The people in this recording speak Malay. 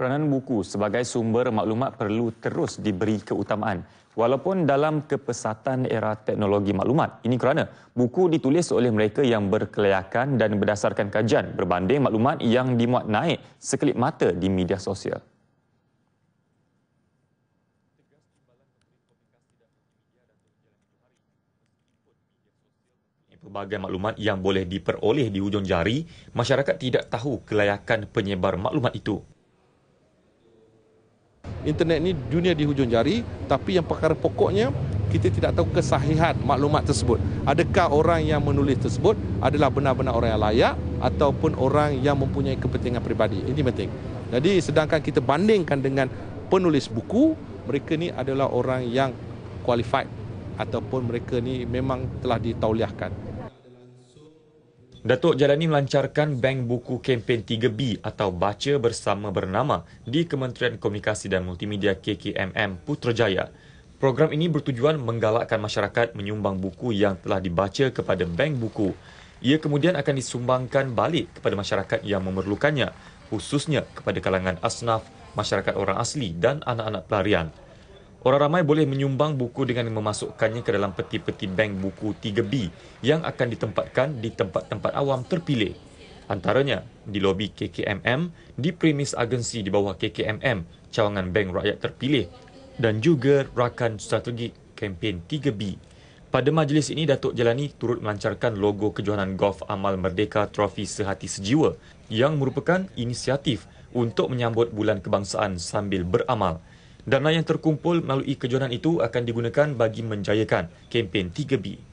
Peranan buku sebagai sumber maklumat perlu terus diberi keutamaan walaupun dalam kepesatan era teknologi maklumat. Ini kerana buku ditulis oleh mereka yang berkelayakan dan berdasarkan kajian berbanding maklumat yang dimuat naik sekelip mata di media sosial. Pelbagai maklumat yang boleh diperoleh di hujung jari, masyarakat tidak tahu kelayakan penyebar maklumat itu internet ni dunia di hujung jari tapi yang perkara pokoknya kita tidak tahu kesahihan maklumat tersebut. Adakah orang yang menulis tersebut adalah benar-benar orang yang layak ataupun orang yang mempunyai kepentingan peribadi. Ini penting. Jadi sedangkan kita bandingkan dengan penulis buku, mereka ni adalah orang yang qualified ataupun mereka ni memang telah ditauliahkan. Datuk Jalani melancarkan Bank Buku Kempen 3B atau Baca Bersama Bernama di Kementerian Komunikasi dan Multimedia KKMM Putrajaya. Program ini bertujuan menggalakkan masyarakat menyumbang buku yang telah dibaca kepada bank buku. Ia kemudian akan disumbangkan balik kepada masyarakat yang memerlukannya, khususnya kepada kalangan asnaf, masyarakat orang asli dan anak-anak pelarian. Orang ramai boleh menyumbang buku dengan memasukkannya ke dalam peti-peti bank buku 3B yang akan ditempatkan di tempat-tempat awam terpilih. Antaranya di lobi KKMM, di premis agensi di bawah KKMM, cawangan bank rakyat terpilih dan juga rakan strategi kempen 3B. Pada majlis ini, Datuk Jelani turut melancarkan logo kejohanan Golf Amal Merdeka Trofi Sehati Sejiwa yang merupakan inisiatif untuk menyambut bulan kebangsaan sambil beramal. Dana yang terkumpul melalui kejohanan itu akan digunakan bagi menjayakan kempen 3B.